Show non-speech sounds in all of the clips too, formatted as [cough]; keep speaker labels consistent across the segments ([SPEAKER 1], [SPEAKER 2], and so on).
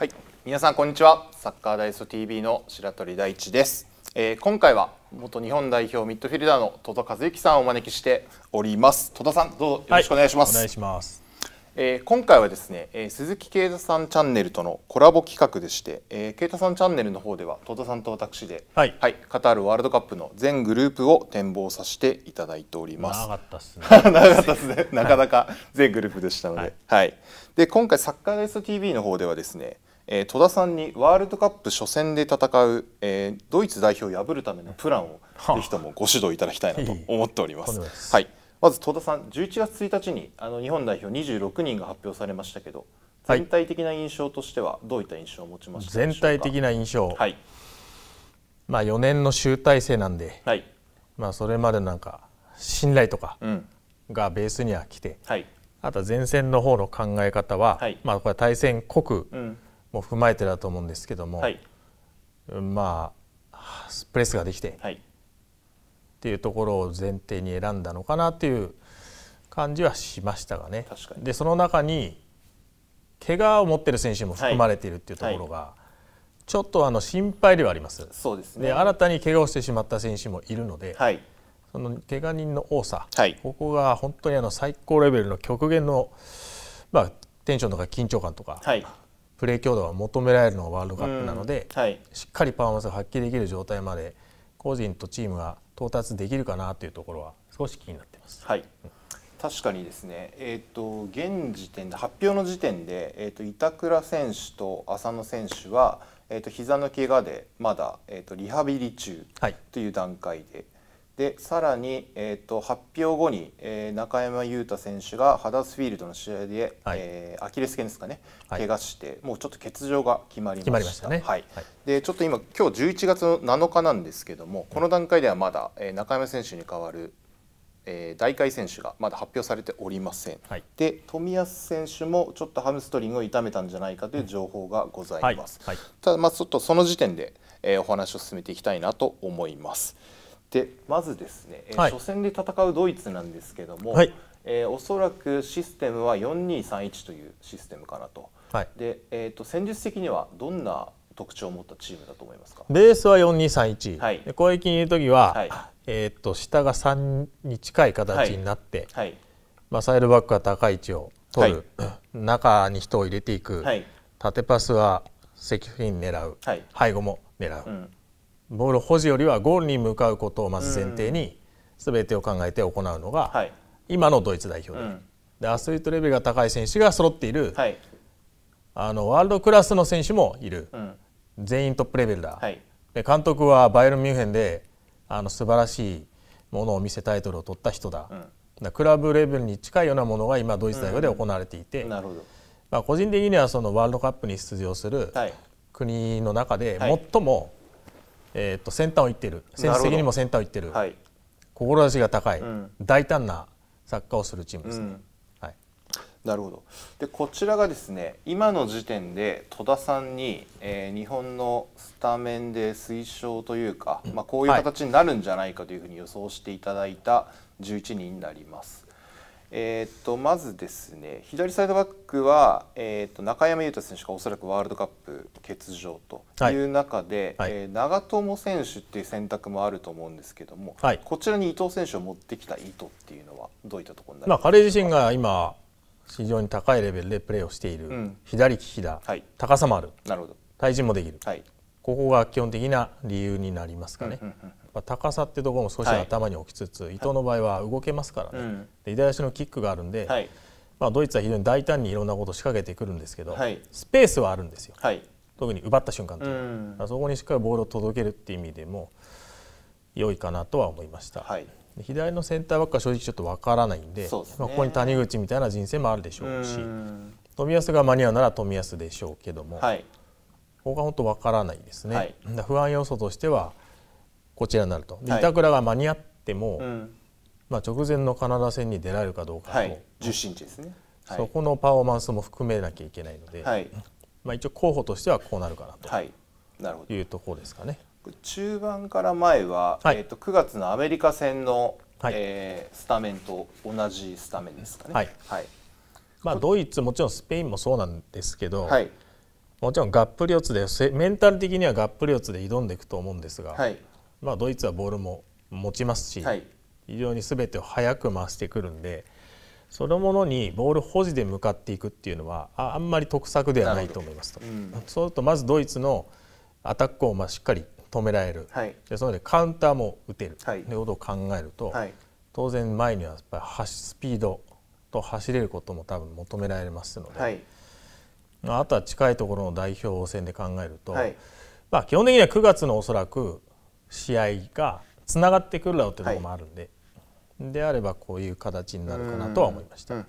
[SPEAKER 1] はい、皆さんこんにちは。サッカーダイソ TV の白鳥大地です、えー、今回は元日本代表ミッドフィルダーの戸田和之さんをお招きしております。戸田さん、どうぞよろしくお願いします。はい、お願いします。えー、今回はですね、えー、鈴木啓太さんチャンネルとのコラボ企画でして、えー、啓太さんチャンネルの方では戸田さんと私で、はい、はい、カタールワールドカップの全グループを展望させていただいております。長かっ
[SPEAKER 2] たですね。[laughs] 長かっ
[SPEAKER 1] たですね。なかなか全グループでしたので、はい、はい、で今回サッカーダイス TV の方ではですね、えー、戸田さんにワールドカップ初戦で戦う、えー、ドイツ代表を破るためのプランをぜひともご指導いただきたいなと思っております。はい、まず戸田さん、11月1日にあの日本代表26人が発表されましたけど、全体的な印象としてはどういった印象を持ちました全体的
[SPEAKER 2] な印象、はい、まあ4年の集大成なんで、はい、まあそれまでなんか信頼とかがベースには来て、うんはい、あと前線の方の考え方は、まあこれ対戦国、うんも踏まえてだと思うんですけども、はい、まあプレスができて、はい、っていうところを前提に選んだのかなっていう感じはしましたがねでその中に怪我を持ってる選手も含まれているっていうところが、はい、ちょっとあの心配ではあり
[SPEAKER 1] ますそうです、ね、で
[SPEAKER 2] 新たに怪我をしてしまった選手もいるので、はい、その怪我人の多さ、ここが本当にあの最高レベルの極限の、まあ、テンションとか緊張感とか、プレー強度が求められるのがワールドカップなので、はい、しっかりパフォーマンスが発揮できる状態まで個人とチームが到達できるかなというところは少し気になっ
[SPEAKER 1] てます。はい、確かにですね、えーと、現時点で発表の時点で、えーと、板倉選手と浅野選手は、えーと、と膝の怪我でまだ、えー、とリハビリ中という段階で、はいでさらに、えーと、発表後に、えー、中山雄太選手がハダスフィールドの試合で、はい、えー、アキレス腱ですかね、はい、怪我してもうちょっと欠場が決まりましたましたね、はい、はい、でちょっと今今日11月の7日なんですけどもこの段階ではまだ、えー、中山選手に代わる、えー、大会選手がまだ発表されておりません、はい、で冨安選手もちょっとハムストリングを痛めたんじゃないかという情報がございます、はいただまあちょっとその時点で、えー、お話を進めていきたいなと思います。でまずですね、えーはい、初戦で戦うドイツなんですけども、はい、えー、おそらくシステムは4231というシステムかなと、はい、でえーと、戦術的にはどんな特徴を持ったチームだと思いますか
[SPEAKER 2] ベースは4231、はい、で攻撃にいる時は、はい、えーと、下が3に近い形になって、はいまあ、サイドバックは高い位置を取る、中に人を入れていく、縦パスはセキフィン狙う、背後も狙う。うんボール保持よりはゴールに向かうことをまず前提に全てを考えて行うのが今のドイツ代表で,、でアスリートレベルが高い選手が揃っている、あのワールドクラスの選手もいる、全員トップレベルだ、で監督はバイエルン・ミュンヘンであの素晴らしいものを見せタイトルを取った人だ,、だクラブレベルに近いようなものが今ドイツ代表で行われていて、まあ、個人的にはそのワールドカップに出場する国の中で最も、えー、と先端をいってる戦術的にも先端をいってる、はい、志が高い、うん、大胆なサッカーをするチームですね。うんはい、なるほど
[SPEAKER 1] でこちらがですね今の時点で戸田さんに、えー、日本のスタメンで推奨というか、まあ、こういう形になるんじゃないかというふうに予想していただいた11人になります。はいえー、とまずですね左サイドバックは、えー、と中山雄太選手がおそらくワールドカップ欠場という中で、はいえー、長友選手っていう選択もあると思うんですけども、はい、こちらに伊藤選手を持ってきた意図っていうのはどういったところになりますか、まあ、
[SPEAKER 2] 彼自身が今非常に高いレベルでプレーをしている、うん、左利きだ、はい、高さもあるなるほど体重もできる、はい、ここが基本的な理由になりますかね。うんうんうんまあ、高さっていうところも少し頭に置きつつ、はい、伊藤の場合は動けますからね、はい、で左足のキックがあるんで、はい、まあ、ドイツは非常に大胆にいろんなことを仕掛けてくるんですけど、スペースはあるんですよ、特に奪った瞬間とうそこにしっかりボールを届けるっていう意味でも良いかなとは思いました。左のセンターバックは正直ちょっとわからないんで、ね、まあ、ここに谷口みたいな人生もあるでしょうし冨安が間に合うなら冨安でしょうけども、ここが本当わからないですね、はい、不安要素としてはこちらになると。板倉が間に合っても、うん、まあ、直前のカナダ戦に出られるかどうかと、はい、です
[SPEAKER 1] ね、はい、そこ
[SPEAKER 2] のパフォーマンスも含めなき
[SPEAKER 1] ゃいけないので、
[SPEAKER 2] まあ、一応候補としてはこうなるかな
[SPEAKER 1] と、はい、なるほ
[SPEAKER 2] どいうところですかね。
[SPEAKER 1] 中盤から前は、えー、と9月のアメリカ戦の、はい、えー、スタメンと同じスタメンですかね。はい
[SPEAKER 2] まあ、ドイツもちろんスペインもそうなんですけど、もちろんガップり四つでメンタル的にはガップり四つで挑んでいくと思うんですが、はい、まあ、ドイツはボールも持ちますし、はい、非常にすべてを早く回してくるんでそのものにボール保持で向かっていくっていうのはあんまり得策ではないと思いますと。うん、そうするとまずドイツのアタックをまあしっかり止められる、はい、でそのでカウンターも打てるということを考えると、はい、当然前にはやっぱりスピードと走れることも多分求められますので、はい、あとは近いところの代表戦で考えると、まあ、基本的には9月のおそらく試合がつながってくるだろうってとこもあるんで、はい、であればこういう形になるかなとは思いま
[SPEAKER 1] した。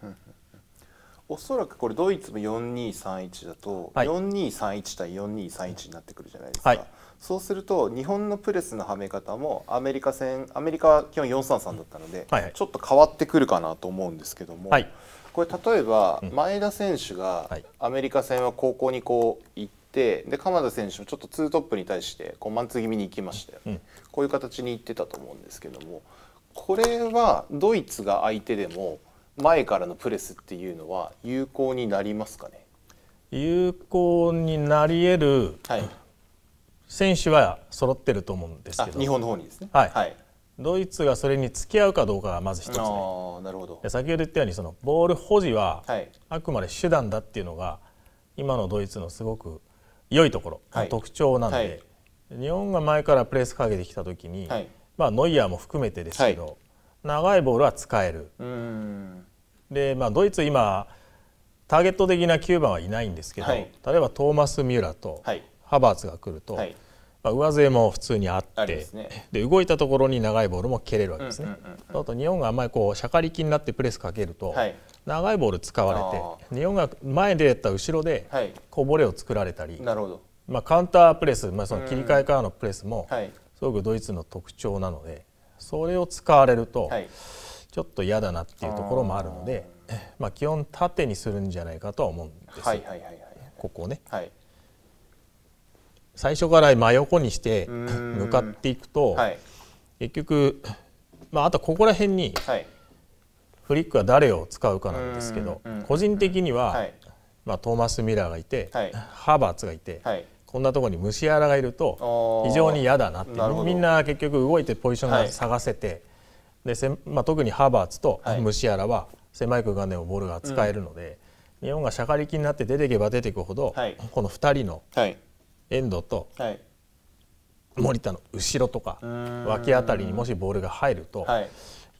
[SPEAKER 1] おそらくこれドイツも4231だと、はい、4231対4231になってくるじゃないですか、はい、そうすると日本のプレスのはめ方もアメリカ戦アメリカは基本433だったので、ちょっと変わってくるかなと思うんですけども、これ例えば前田選手がアメリカ戦は高校にこう行ってで鎌田選手もちょっとツートップに対してこうマンツー気味に行きましたよね、うん、こういう形にいってたと思うんですけどもこれはドイツが相手でも前からのプレスっていうのは有効になりますかね
[SPEAKER 2] 有効になり得る、はい、選手は揃ってると思うんですけど日本の方にですね、はい、はい、ドイツがそれに付き合うかどうかがまず一つねなるほど先ほど言ったようにそのボール保持はあくまで手段だっていうのが今のドイツのすごく良いところ、はい、特徴なんで、はい、日本が前からプレスかけてきた時に、はい、まあ、ノイアーも含めてですけど、長いボールは使える。で、まあ、ドイツ今ターゲット的な9番はいないんですけど、例えばトーマス・ミューラーとハバーツが来ると、まあ、上背も普通にあってで、ね、動いたところに長いボールも蹴れるわけですね。あ、うんうん、と日本があんまりこうしゃかり気になってプレスかけると、長いボール使われて日本が前でやった後ろでこぼれを作られたり、なるほどまあ、カウンタープレス、まあ、その切り替えからのプレスもすごくドイツの特徴なのでそれを使われるとちょっと嫌だなっていうところもあるので、[laughs] まあ、基本縦にするんじゃないかとは思うんです、はいはいはいはい、ここね、はい、最初から真横にして [laughs] 向かっていくと、はい、結局、まあ、あとここら辺に、はい、フリックは誰を使うかなんですけど個人的には、まあ、トーマス・ミラーがいて、ハーバーツがいて、こんなところに虫やらがいると非常に嫌だなってみんな結局動いてポジションが探せて、でせまあ、特にハーバーツと虫やらは狭い空間でもボールが使えるので、日本がしゃかりきになって出ていけば出ていくほど、はい、この2人の遠藤と森田の後ろとか脇辺りにもしボールが入ると。はい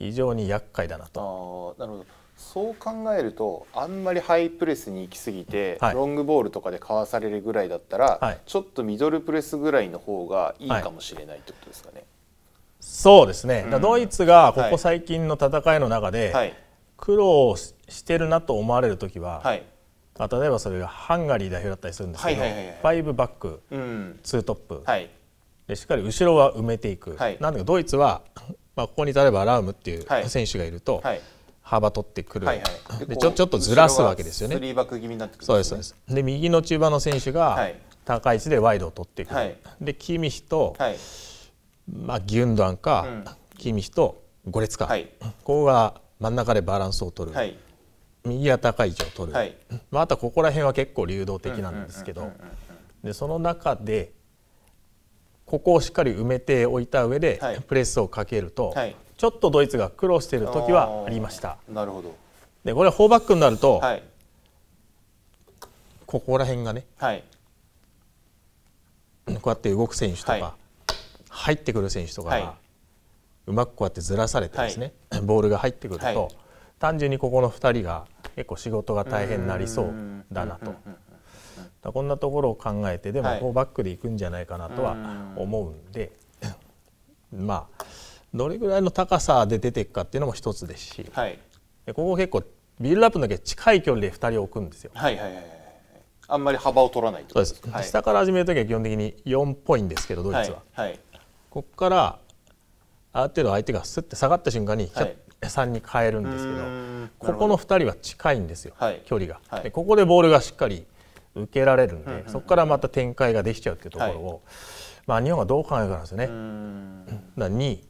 [SPEAKER 2] 非常に厄
[SPEAKER 1] 介だなと。あなるほどそう考えるとあんまりハイプレスに行き過ぎて、はい、ロングボールとかでかわされるぐらいだったら、はい、ちょっとミドルプレスぐらいの方がいいかもしれないってことですかね。はい、
[SPEAKER 2] そうですね、うん、ドイツがここ最近の戦いの中で、苦労してるなと思われる時は、はい、例えばそれがハンガリー代表だったりするんですけど、はいはい、5バック、うん、2トップ、でしっかり後ろは埋めていく、なんだどドイツはまあ、ここに例えばラームっていう選手がいると、幅取ってくる、はいはい、でちょちょっとずらすわけですよね。
[SPEAKER 1] バック気味になってくる、ね、そうですそうで
[SPEAKER 2] すで右の中盤の選手が高い位置でワイドを取ってくる、はい、でキミヒと、まあ、ギュンアンか、うん、キミヒとゴレツカ、ここが真ん中でバランスを取る、右が高い位置を取る、まあ、あとここら辺は結構流動的なんですけど、でその中でここをしっかり埋めておいた上で、プレスをかけると、はい、ちょっとドイツが苦労している時はありましたなるほどでこれは4バックになると、はい、ここら辺がね、はい、こうやって動く選手とか、入ってくる選手とかが、うまくこうやってずらされてですね、ボールが入ってくると、単純にここの2人が結構仕事が大変になりそうだなと。だこんなところを考えてでもこうバックでいくんじゃないかなとは思うんで、[laughs] まあどれぐらいの高さで出ていくかっていうのも一つですし、はい、ここ結構ビルドアップの時は近い距離で2人置くんですよ。はいは
[SPEAKER 1] いはい、あんまり幅を取らないとですです、はい、下か
[SPEAKER 2] ら始める時は基本的に4っぽいんですけどドイツは。はい、はい、ここからある程度相手がすって下がった瞬間に3に変えるんですけどここの2人は近いんですよ、距離が、でここでボールがしっかり受けられるんで、うんうん、そこからまた展開ができちゃうっていうところを、はい、まあ、日本はどう考えるかなんですよね。だ2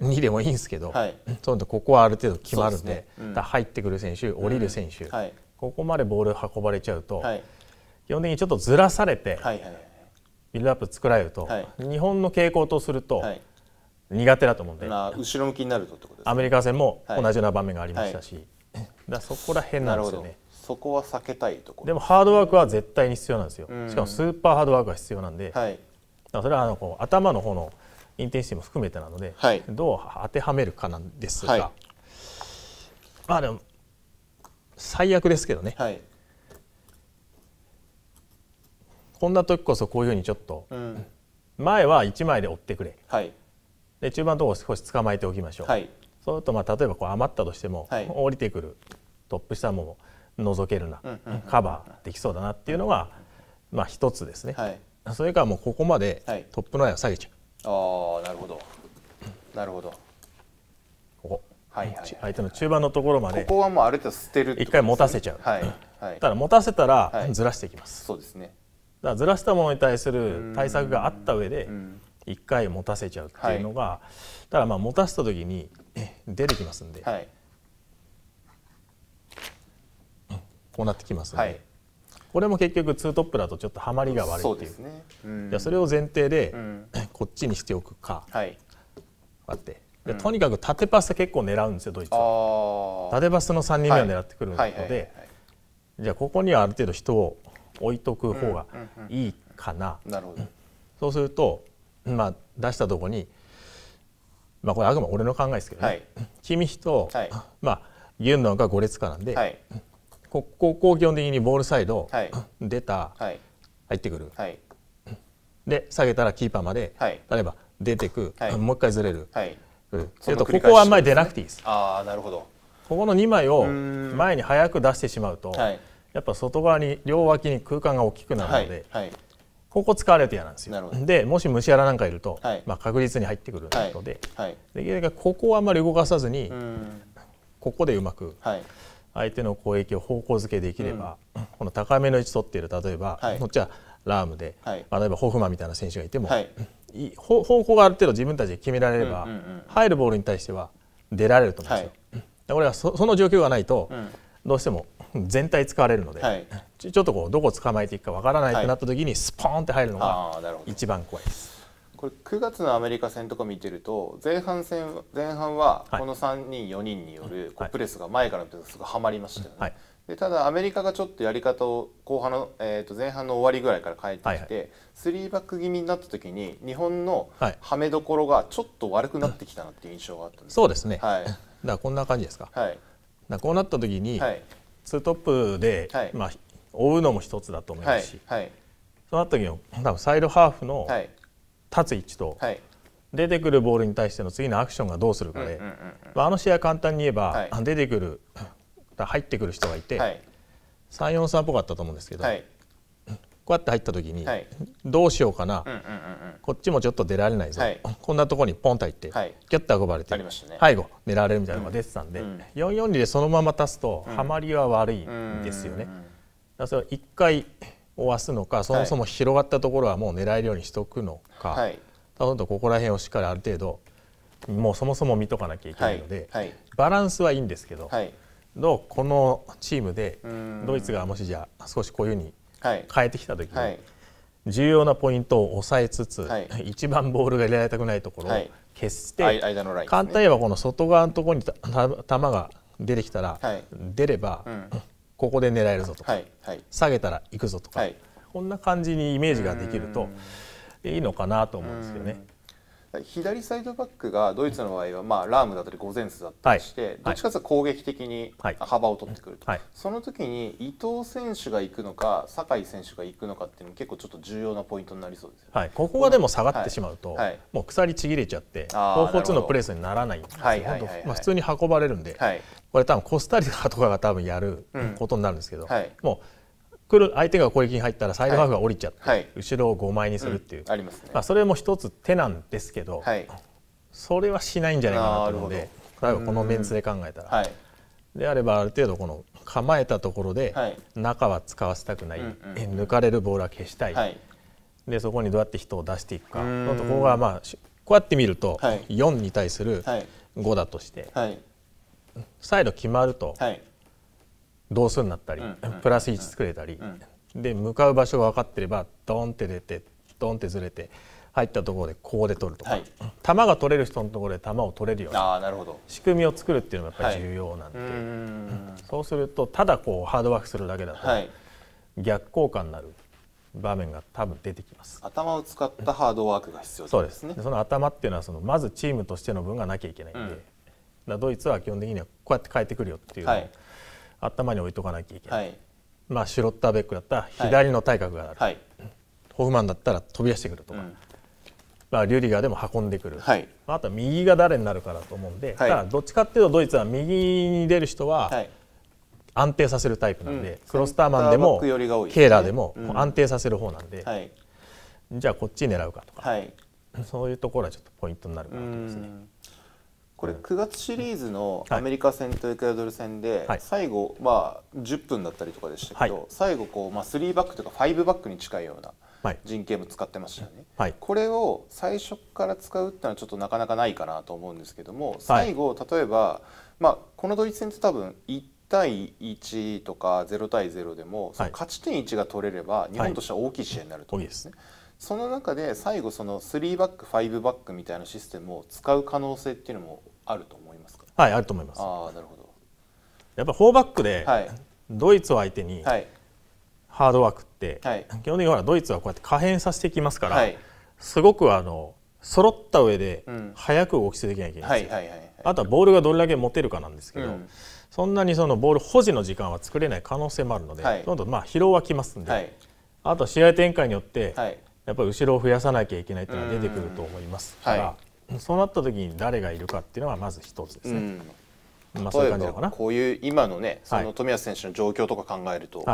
[SPEAKER 2] 2でもいいんですけど、はい、そうとここはある程度決まるんで、ねうん、入ってくる選手降りる選手、うんはい、ここまでボール運ばれちゃうと、はい、基本的にちょっとずらされて、はいはい、ビルドアップ作られると、日本の傾向とすると、苦手だと思うんで、
[SPEAKER 1] まあ、後ろ向きになると、ね、
[SPEAKER 2] アメリカ戦も同じような場面がありましたし、
[SPEAKER 1] だそこら辺なんですよね。そこは避けたいとこ
[SPEAKER 2] ろでもハードワークは絶対に必要なんですよ、うん、しかもスーパーハードワークが必要なんで、はい、それはあのこう頭の方のインテンシティも含めてなので、はい、どう当てはめるかなんですが、はい、まあでも最悪ですけどね、はい、こんな時こそこういうふうにちょっと、うん、前は1枚で追ってくれ、で中盤のところを少し捕まえておきましょう、そうするとまあ例えばこう余ったとしても、降りてくるトップ下も覗けるな、カバーできそうだなっていうのが、まあ、一つですね、はい、それからもうここまでトップのラインを下げちゃ
[SPEAKER 1] う、はい、ああなるほどなるほど
[SPEAKER 2] ここ、はいはい、はい、相手の中盤のところまでここはもうある程度捨てる一、ね、回持たせちゃう、はいはい、ただ持たせたらずらしていきます、そうですねだずらしたものに対する対策があった上で一回持たせちゃうっていうのが、だからまあ持たせた時に出てきますんで、はいこうなってきますね、はい、これも結局ツートップだとちょっとはまりが悪いっていうそね、うん、それを前提で、うん、[clears throat] こっちにしておくか、はい、あってで、とにかく縦パス結構狙うんですよドイツ
[SPEAKER 1] は縦パ
[SPEAKER 2] スの3人目を狙ってくるので、はいはいはいはい、じゃあここにはある程度人を置いとく方がいいかなうんうんうん、なるほどそうすると、まあ、出したとこに、まあ、これあくまで俺の考えですけどね、はい、君人、はい、まあ、ユンノンが5列かなんで、はい、こここ基本的にボールサイド、はい、出た、はい、入ってくる、はい、で下げたらキーパーまで、例えば出てく、もう一回ずれる、はいうん、とここはあんまり出なくていいです。あなるほどここの2枚を前に早く出してしまうと、やっぱ外側に両脇に空間が大きくなるので、ここ使われると嫌なんですよ。でもし虫穴なんかいると、まあ、確実に入ってくるので、できるだけここをあんまり動かさずにここでうまく。はい相手の攻撃を方向づけできれば、うん、この高めの位置取っている例えば、はい、こっちはラームで、はい、例えばホフマンみたいな選手がいても、はい、方向がある程度自分たちで決められれば、うんうんうん、入るボールに対しては出られると思うんですよ。はこれはその状況がないと、うん、どうしても全体使われるので、はい、ちょっとこうどこを捕まえていくかわからないとなった時にスポーンって入るのが一番怖
[SPEAKER 1] いです。これ9月のアメリカ戦とか見てると前半戦前半はこの3人、4人によるこうプレスが前からのプレスがはまりましたよね。はい、でただアメリカがちょっとやり方を後半の、えー、と前半の終わりぐらいから変えてきて、はい、3バック気味になった時に日本のはめどころがちょっと悪くなってきたなっていう印象があったんです、そうですね、はい、だからこんな感じですか,、はい、だこうなった時に、はい、2トップで、
[SPEAKER 2] まあ、追うのも一つだと思いますし、はいその時に多分サイドハーフの、はい立つ位置と、出てくるボールに対しての次のアクションがどうするかで、まあ、あの試合簡単に言えば、はい、出てくる [laughs] 入ってくる人がいて、はい、343っぽかったと思うんですけど、はい、こうやって入った時に、はい、どうしようかな、こっちもちょっと出られないぞ、はい、こんなところにポンと入って、はい、ギュッと運ばれて、ね、背後狙われるみたいなのが出てたんで、うん、442でそのまま足すと、うん、はまりは悪いんですよね。うん、だからそれ1回終わすのかそもそも広がったところはもう狙えるようにしとくのか、はい、とここら辺をしっかりある程度もうそもそも見とかなきゃいけないので、はいはい、バランスはいいんですけど、はい、どこのチームでドイツがもしじゃあ少しこういうふうに変えてきた時に、重要なポイントを抑えつつ、一番ボールが入れられたくないところを消して、はい
[SPEAKER 1] 簡単に言
[SPEAKER 2] えばこの外側のところに球が出てきたら、出れば、うんここで狙えるぞとか、はいはい、下げたら行くぞとか、はい、こんな感じにイメージができるといいのかなと思うんですよね。
[SPEAKER 1] 左サイドバックがドイツの場合は、まあ、ラームだったりゴゼンスだったりして、はい、どっちかというと攻撃的に幅を取ってくると、はいはい、その時に伊藤選手が行くのか酒井選手が行くのかっていうのも結構ちょっと重要なポイントになりそうです、
[SPEAKER 2] はい、ここがでも下がってしまうと、もう鎖ちぎれちゃって後方2のプレスにならないんですよ、普通に運ばれるんで、これ多分コスタリカとかが多分やることになるんですけど、うんはい、もう来る相手が攻撃に入ったらサイドハーフが降りちゃって、はい、後ろを5枚にするって
[SPEAKER 1] いう、うん、あります、ね、まあ、
[SPEAKER 2] それも一つ手なんですけど、はい、それはしないんじゃないかなと思うので例えばこのメンツで考えたら。であればある程度この構えたところで中は使わせたくない、抜かれるボールは消したい、でそこにどうやって人を出していくかのところがまあこうやって見ると4に対する5だとして、再度決まると同数になったり、プラス1作れたり、で向かう場所が分かってればドンって出てドンってずれて入ったところでここで取るとか、はい、球が取れる人のところで球を取れるような仕組みを作るっていうのがやっぱり重要なんで、はい、そうするとただこうハードワークするだけだと逆効果になる場面が多分出てきます、
[SPEAKER 1] 頭を使ったハードワークが必要ですねそうですね
[SPEAKER 2] その頭っていうのはそのまずチームとしての分がなきゃいけないんで、うんだドイツは基本的にはこうやって変えてくるよっていうのを、はい、頭に置いとかなきゃいけない、はい、まあ、シュロッターベックだったら左の体格がある、ホフマンだったら飛び出してくるとか、うん、まあ、リュリガーでも運んでくる、はい、あとは右が誰になるかだと思うんで、ただどっちかっていうとドイツは右に出る人は、安定させるタイプなんで、クロスターマンでも、ケ
[SPEAKER 1] ーラーで
[SPEAKER 2] も安定させる方なんで、じゃあこっち狙うかとか、[laughs] そういうところはちょっとポイントになる
[SPEAKER 1] かなと思いますね。これ9月シリーズのアメリカ戦とエクアドル戦で、最後、まあ、10分だったりとかでしたけど、最後こう、まあ、3バックとか5バックに近いような陣形も使ってましたよね、はい、これを最初から使うっていうのはちょっとなかなかないかなと思うんですけども最後、例えば、まあ、このドイツ戦って多分1対1とか0対0でも、勝ち点1が取れれば日本としては大きい試合になると思うんですね。その中で最後その3バック5バックみたいなシステムを使う可能性っていうのもあると思いますか
[SPEAKER 2] はいあると思います
[SPEAKER 1] あなるほどやっぱ4バックで、ドイツを相手に、
[SPEAKER 2] ハードワークって、はい、基本的にはドイツはこうやって可変させてきますから、はい、すごくあの揃った上で早く動き続けなきゃいけないんですよ、あとはボールがどれだけ持てるかなんですけど、うん、そんなにそのボール保持の時間は作れない可能性もあるので、はい、どんどんまあ疲労はきますんで、あと試合展開によって、やっぱり後ろを増やさなきゃいけないっていうのは出てくると思いますから。そうなった時に誰がいるかっていうのはまず一つですね。まあ、そういう感じかな
[SPEAKER 1] こういう今のねその富安選手の状況とか考えると、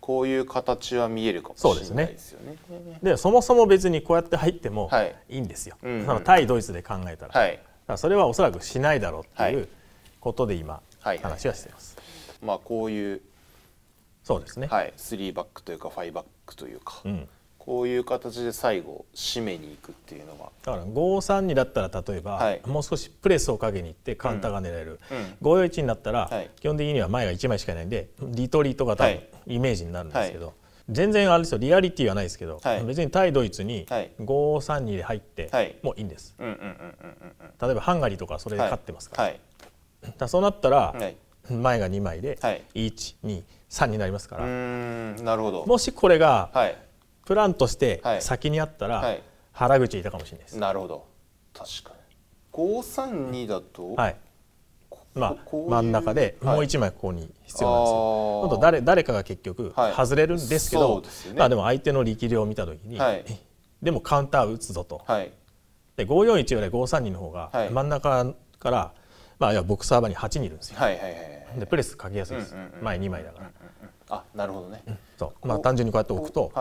[SPEAKER 1] こういう形は見えるかもしれないですよね。
[SPEAKER 2] そで、そもそも別にこうやって入ってもいいんですよ、はいうんうん、対ドイツで考えたらはい、らそれはおそらくしないだろうっていうことで今、
[SPEAKER 1] 話はしてます。まあ、こういうそうですね、はい、3バックというか5バックというか、うん、こういう形で最後締めにいくっていうのは
[SPEAKER 2] だから五三2だったら例えば、はい、もう少しプレスをかけにいってカウンターが狙える、五四一1になったら、はい、基本的には前が1枚しかいないんでリトリートが多分イメージになるんですけど、はい、全然あれですよリアリティはないですけど、別に対ドイツに532で入ってもういいんです、例えばハンガリーとかそれで勝ってますから,、だそうなったら、前が2枚で123、になりますからなるほどもしこれが、プランとして先にあったら、原口いたかもしれないです。なるほど確かに
[SPEAKER 1] 五三二だと、はい、
[SPEAKER 2] まあ真ん中でもう一枚ここに必要なんですよ。はい、今度誰誰かが結局外れるんですけど、はいでね、まあでも相手の力量を見た時に、はい、でもカウンター打つぞと。はい、で五四一より五三二の方が真ん中から、まあいボクサーバーに八人いるんですよ。はいはいはい、でプレスかけやすいです。前二枚だから。あなるほどね、そうまあ、単純にこうやって置くと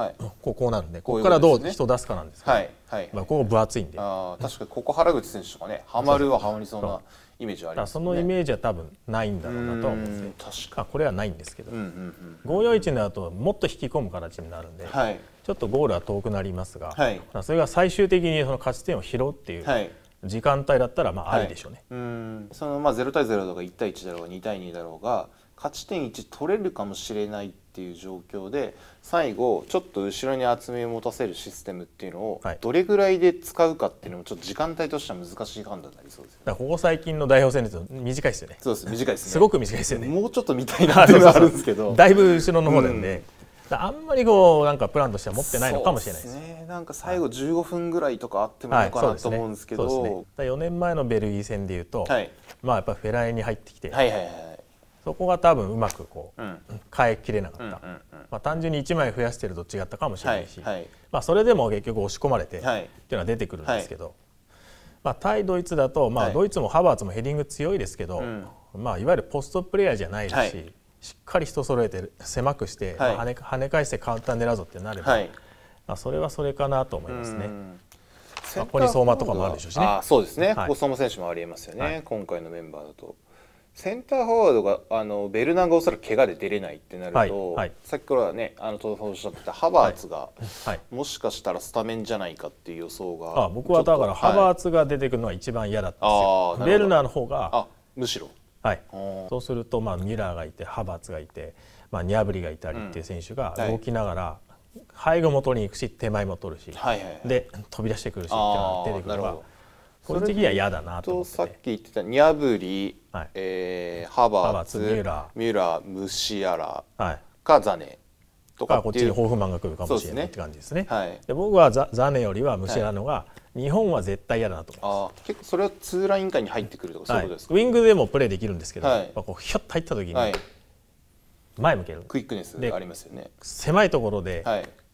[SPEAKER 2] こうこうなるんでここからどう人を出すかなんですけど、はいはいまあ、ここ分厚いんであ確かにここ原口選手とかねハマるはハマりそうな
[SPEAKER 1] イメージはありますそのイ
[SPEAKER 2] メージは多分ないんだろうなとは思うんです確かこれはないんですけど、うんうんうん、541になるともっと引き込む形になるんで、はい、ちょっとゴールは遠くなりますが、はい、それが最終的にその勝ち点を拾うっていう、はい時間帯だったらまあありでしょうね、
[SPEAKER 1] はい、そのまあロ対ゼロとか一対一だろうが二対二だろうが勝ち点1取れるかもしれないっていう状況で最後ちょっと後ろに厚みを持たせるシステムっていうのをどれぐらいで使うかっていうのもちょっと時間帯としては難しい判断になりそ
[SPEAKER 2] うです、ね、だここ最近の代表戦です短いですよねそうです短いです、ね、すごく短いですよねもうちょっと見たいなっていうのは [laughs] あるんですけどだいぶ後ろの方なんで、うん、あんまりこうなんかプランとしては持ってないのかもしれないです
[SPEAKER 1] ねなんか最後15分ぐらいとかあってもいいかな、はい、と思うんですけど、はいねね、
[SPEAKER 2] 4年前のベルギー戦でいうと、はい、まあやっぱフェライに入ってきて、はいはいはいそこが多分うまくこう、変えきれなかった、まあ、単純に1枚増やしてると違ったかもしれないし、まあ、それでも結局押し込まれて、っていうのは出てくるんですけど、まあ、対ドイツだと、まあ、ドイツもハバーツもヘディング強いですけど、まあ、いわゆるポストプレーヤーじゃないですし、しっかり人揃えて狭くして、まあ、跳ね跳ね返してカウンター狙うぞってなれば、まあ、それはそれかなと思いますね。まあ、ここに相馬とかもあるでしょうしね。そうですね。はい、相
[SPEAKER 1] 馬選手もありえますよね。今回のメンバーだと。センターフォワードがあのベルナンがおそらく怪我で出れないってなると、はいはい、さっきからねあの東方おっしゃってたハバーツが、はい、もしかしたらスタメンじゃないかっていう予想が僕はだからハバ
[SPEAKER 2] ーツが出てくるのは一番嫌だったん
[SPEAKER 1] ですよ、ベルナ
[SPEAKER 2] ーの方がむしろはいそうするとまあミュラーがいてハバーツがいて、まあ、ニャブリがいたりっていう選手が動きながら、背後も取りに行くし手前も取るし、はいはいはい、で飛び出してくるしっていうのが出てくるから。
[SPEAKER 1] 個人的には嫌だなとさっき言ってたニャブリ、はいえー、ハバーツミュラーミュラームシアラ、はい、かザネとかこっちに豊富マンが来るかもしれない、ね、って感じ
[SPEAKER 2] ですね、はい、で僕はザザネよりはムシアラのが、日本は絶対嫌だなと思います結構それはツーライン界に入ってくるとか、はい、そういうことですか、ウィングでもプレーできるんですけど、はい、こうひょっと入った時に前向ける、
[SPEAKER 1] クイックネスがありますよね
[SPEAKER 2] 狭いところで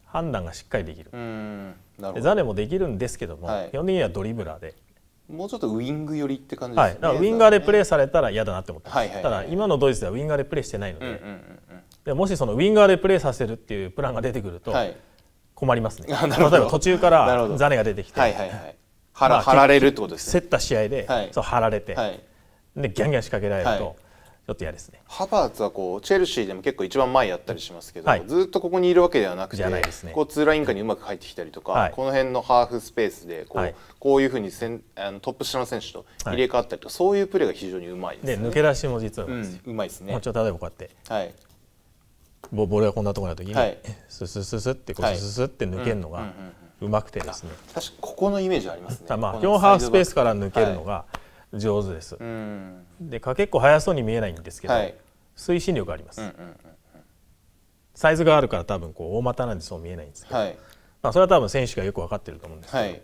[SPEAKER 2] 判断がしっかりできる、
[SPEAKER 1] は
[SPEAKER 2] い、ザネもできるんですけども、基本的にはドリブラーで
[SPEAKER 1] もうちょっとウイング寄りって感じですね、はい、だからウ
[SPEAKER 2] イングでプレーされたら嫌だなって思ってんす、はいはい、ただ今のドイツではウイングでプレーしてないのでうんうんうん、でもしそのウイングでプレーさせるっていうプランが出てくると困りますね、例えば途中からザネが出てきて、はいはいはいはら、まあ、られるってことですね競った試合で、そう張られて、はい、でギャンギャン仕掛けられると、ちょっと嫌ですね
[SPEAKER 1] ハバーツはこうチェルシーでも結構一番前やったりしますけど、はい、ずっとここにいるわけではなくてないです、ね、こうツーライン下にうまく入ってきたりとか、はい、この辺のハーフスペースでこうはい、こういうふうにせんあのトップ下の選手と入れ替わったりとか、そういうプレーが非常にうまいです、ね、で抜け出しも実はうまいです,、うん、うまいですねもうちょっと例えばこうやって、はい、
[SPEAKER 2] ボボールこんなところの時に、はい、ススススってこうスススって抜けるのがうまくてですね、
[SPEAKER 1] 確かここのイメージありますねまあ基本ハーフスペースから抜けるの
[SPEAKER 2] が、はい上手です。でかけっこ速そうに見えないんですけど、はい、推進力あります、うんうんうん。サイズがあるから多分こう大股なんでそう見えないんですけど、はい、まあそれは多分選手がよく分かってると思うんですけど、はい、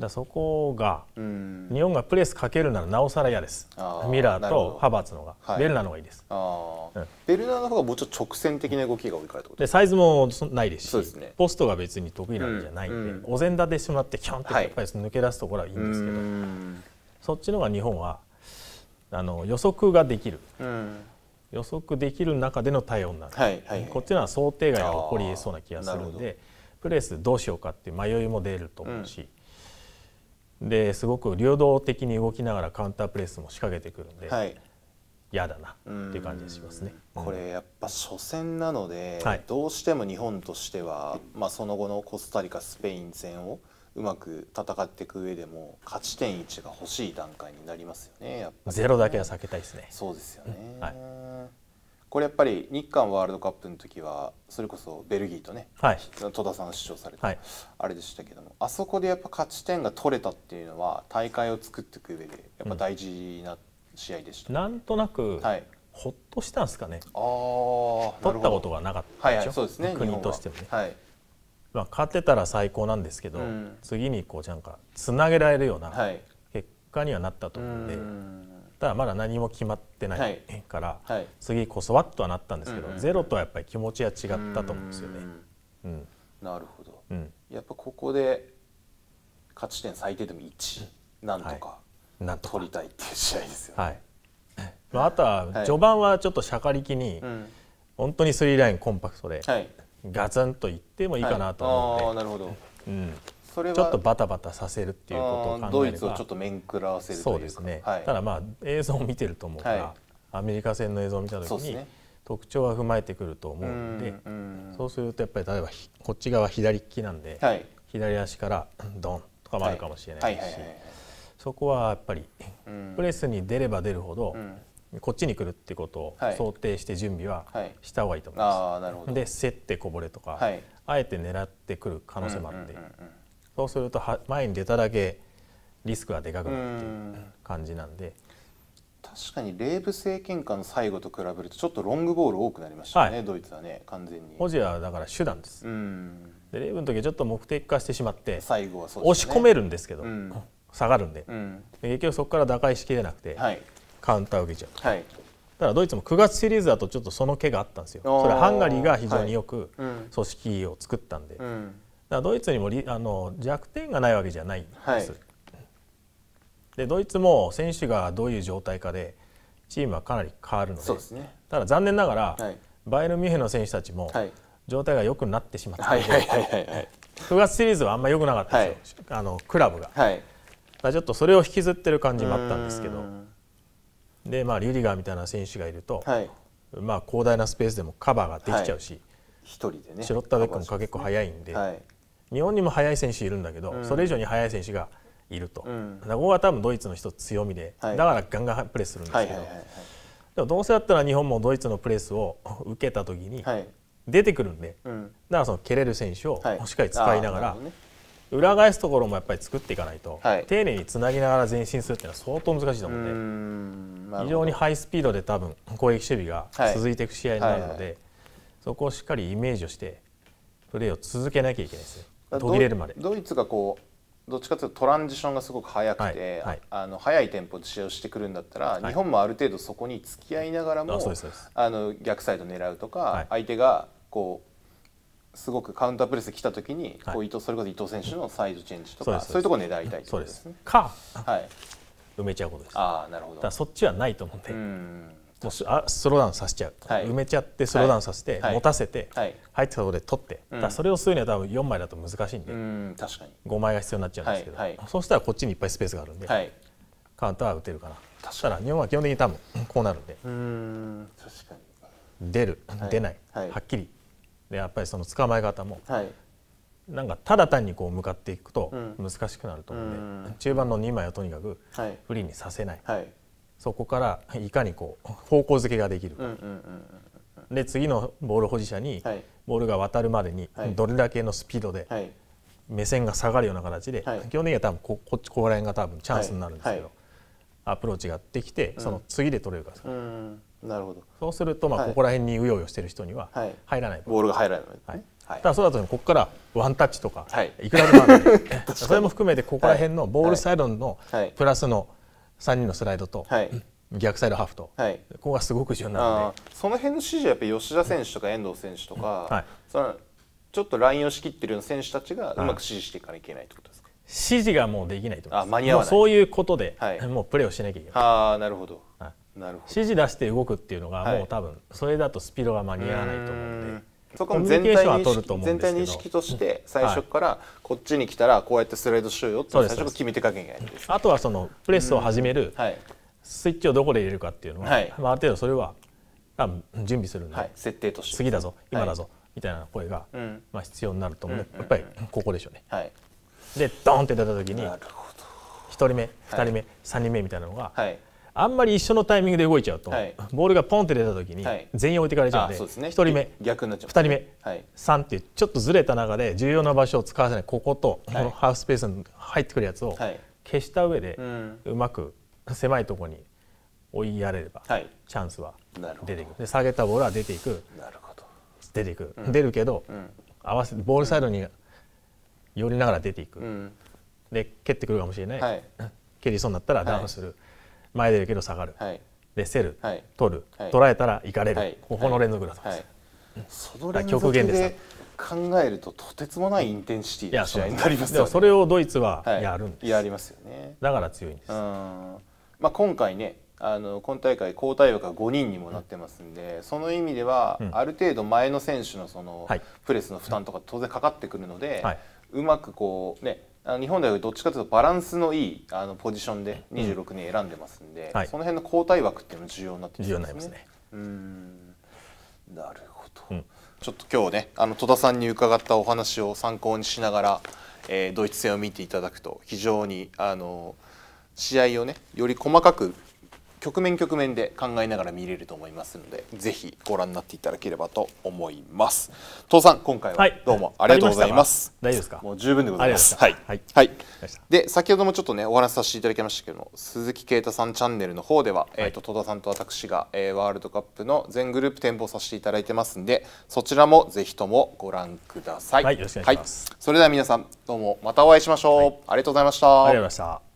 [SPEAKER 2] だそこが、
[SPEAKER 1] 日
[SPEAKER 2] 本がプレスかけるならなおさら嫌です
[SPEAKER 1] ミラーとハバーツのが、ベルナのがいいです、うん、ベルナの方がもうちょっと直線的な動きが多いからってこ
[SPEAKER 2] とでサイズもないですし、ね、ポストが別に得意なんじゃないんで、うん、お膳立てしてもらってキャンってやっぱり抜け出すところはいいんですけど、はい、そっちの方が日本はあの予測ができる、うん、予測できる中での体温なんで、はいはいこっちのは想定外が起こりえそうな気がするんでプレスどうしようかっていう迷いも出ると思うし。ですごく流動的に動きながらカウンタープレスも仕掛けてくるんで、はい、嫌だなっていう感じがしますね。
[SPEAKER 1] これやっぱ初戦なので、はい、どうしても日本としては、まあ、その後のコスタリカスペイン戦をうまく戦っていく上でも勝ち点1が欲しい段階になりますよね。ね
[SPEAKER 2] ゼロだけは避けたいですね。そうですよね。
[SPEAKER 1] うん、はいこれやっぱり日韓ワールドカップの時はそれこそベルギーとね、はい、戸田さん主張された、はい、あれでしたけどもあそこでやっぱ勝ち点が取れたっていうのは大会を作っていく上でやっぱ大事な試合でした、
[SPEAKER 2] ねうん、なんとなく、はい、ほっとしたんですかねあ
[SPEAKER 1] 取ったことがな
[SPEAKER 2] かったでしょ、はいはい、そうですね、国としてもね。ははいまあ、勝てたら最高なんですけど、うん、次にこうなんかつなげられるような結果にはなったと思うんで。うんただまだ何も決まってないから、はい、次こそはっとはなったんですけど、うんうん、ゼロとはやっぱり気
[SPEAKER 1] 持ちが違ったと思うんですよね。うん、なるほど、うん、やっぱここで勝ち点最低でも1、なんとか、はい、取りたいっていう試合ですよね。はいまあ、あとは
[SPEAKER 2] 序盤はちょっとしゃかりきに、本当にスリーラインコンパクトではい、ガツンといってもいいかなと思って、はい、あなるほど、うん、それはちょっとバタバタさせるっていうことを考えればドイツをちょっと
[SPEAKER 1] 面食らわせるそうですね、はい、ただまあ映像を見
[SPEAKER 2] てると思うから、はい、アメリカ戦の映像を見た時に、特徴は踏まえてくると思うのでそうするとやっぱり例えばこっち側左利きなんで、はい、左足からドンとかもあるかもしれないしそこはやっぱりプレスに出れば出るほど、こっちに来るってことを想定して準備はした方がいいと思います。はい、で競ってこぼれとか、はい、あえて狙ってくる可能性もあって、うんうんうんうんそうするとは前に出ただけリスクがでかくなるっていう感じなん
[SPEAKER 1] で。確かにレーブ政権下の最後と比べるとちょっとロングボール多くなりましたね、はい、ドイツはね完全に
[SPEAKER 2] 保持はだから手段ですでレーブの時はちょっと目的化してしまって最後
[SPEAKER 1] はそう、ね、押し込める
[SPEAKER 2] んですけど、うん、下がるんでうん、で結局そこから打開しきれなくて、はい、カウンターを受けちゃう、はい、ただドイツも9月シリーズだとちょっとその毛があったんですよそれハンガリーが非常によく組織を作ったんで、うんらドイツにもあの弱点がないわけじゃないんです。はい、でドイツも選手がどういう状態かでチームはかなり変わるのでで、ね、ただ残念ながら、はい、バイエル・ミュヘの選手たちも状態が良くなってしまったので9月シリーズはあんまり良くなかったんですよ、はい、あのクラブが。ちょっとそれを引きずってる感じもあったんですけどで、まあ、リュディガーみたいな選手がいると、はい、まあ、広大なスペースでもカバーができちゃうし、はい、人でねシロッターベックも結構速いんで、ねはい、日本にも速い選手いるんだけど、うん、それ以上に速い選手がいると、うん、ここが多分ドイツの一つ強みで、はい、だからガンガンプレ
[SPEAKER 1] スするんですけど、はいはいはいはい、
[SPEAKER 2] でもどうせだったら日本もドイツのプレスを [laughs] 受けた時に出てくるんで、はい、だからその蹴れる選手をしっかり使いながら、ね、裏返すところもやっぱり作っていかないと、丁寧につなぎながら前進するっていうのは相当難しいと思うんで非常にハイスピードで多分攻撃守備が続いていく試合になるので、そこをしっかりイメージをしてプレーを続けなきゃいけないです途切れるまで
[SPEAKER 1] ドイツがこうどっちかというとトランジションがすごく速くて、はいはい、あの速いテンポで試合をしてくるんだったら、はい、日本もある程度そこに付き合いながらもあの逆サイド狙うとか、相手がこうすごくカウンタープレス来た時に、こう伊藤それこそ伊藤選手のサイドチェンジとか、そういうところを狙いたいということですね。すか、はい、埋めちゃうことです。あなるほどだ
[SPEAKER 2] そっちはないと思って、うんもうあスローダウンさせちゃう、はい、埋めちゃってスローダウンさせて、はい、持たせて、はい、入ってたところで取って、うん、それをするには多分4枚だと難しいんでん5枚が必要になっちゃうんですけど、はいそうしたらこっちにいっぱいスペースがあるんで、カウントは打てるかなそしたら日本は基本的に多分こうなる
[SPEAKER 1] んで
[SPEAKER 2] 出る、出ない、はっきりでやっぱりその捕まえ方も、なんかただ単にこう向かっていくと難しくなると思うんで、中盤の2枚をとにかくフリーにさせない。そこからいかにこう方向づけができるか、で次のボール保持者にボールが渡るまでにどれだけのスピードで目線が下がるような形で、基本的には多分ここっちここら辺が多分チャンスになるんですけど、アプローチができてその次で取れるか、なるほどそうするとまあここら辺にうようよしてる人には入らない、ボールが入らない、はいただそうだとここからワンタッチとか、い、くらでもあるので [laughs] それも含めてここら辺のボールサイドのプラスの、3人のスライドと、はい、逆サイドハーフと、はい、ここがすごく重要なので
[SPEAKER 1] その辺の指示はやっぱ吉田選手とか遠藤選手とか、うんはい、そのちょっとラインを仕切ってるような選手たちがうまく指示していかなきゃいけないってことです
[SPEAKER 2] か、指示がもうできないとあ間に合わないそういうことで、はい、もうプレーをしなきゃいけ
[SPEAKER 1] ないあなるほど、なるほど
[SPEAKER 2] 指示出して動くっていうのがもう多分それだとスピードが間に合わないと思うんで。
[SPEAKER 1] そこも全体に全体認識として最初からこっちに来たらこうやってスライドしようよって最初から決めてかけないんで
[SPEAKER 2] す、あとはそのプレスを始める、はい、スイッチをどこで入れるかっていうのは、はいまあ、ある程度それは準備するんで、はい、設定として次だぞ今だぞ、はい、みたいな声が、うん、まあ、必要になると思うので、うん、やっぱりここでしょうね。はい、でドンって出た時に1人目2人目、はい、3人目みたいなのが。はいあんまり一緒のタイミングで動いちゃうと、はい、ボールがポンって出た時に全員置いてかれちゃうんで,、は1人目逆2人目、はい、3っていうちょっとずれた中で重要な場所を使わせないここと、このハーフスペースに入ってくるやつを消した上で、うまく狭いところに追いやれれば、チャンスは出ていくで下げたボールは出ていく出ていく、出るけど、合わせボールサイドに寄りながら出ていく、で蹴ってくるかもしれない、蹴りそうになったらダウンする。前出るけど下がる、
[SPEAKER 1] はい、でセル、はい、取る、はい、捉えたら行かれる、ここの連続だと思います、はいはい、極限でし考えるととてつもないインテンシティの試合になりますよねそれをドイツはやるんです、やりますよねだから強いんですまあ今回ねあの今大会交代枠が5人にもなってますんで、うん、その意味では、うん、ある程度前の選手のその、はい、プレスの負担とか当然かかってくるので、はい、うまくこうねあの日本ではどっちかというとバランスのいいあのポジションで26人選んでますんで、うんはい、その辺の交代枠っていうの重要になってきますね。すねうんなるほど、うん、ちょっと今日ねあの戸田さんに伺ったお話を参考にしながら、えー、ドイツ戦を見ていただくと非常にあの試合をねより細かく局面局面で考えながら見れると思いますのでぜひご覧になっていただければと思います父さん今回はどうもありがとうございます、はい、大丈夫ですかもう十分でございますはい、はい、はい、で先ほどもちょっとねお話しさせていただきましたけども鈴木啓太さんチャンネルの方では、えーと、戸田さんと私が、えー、ワールドカップの全グループ展望させていただいてますんでそちらもぜひともご覧くださいはい、はい、それでは皆さんどうもまたお会いしましょう、ありがとうございましたありがとうございました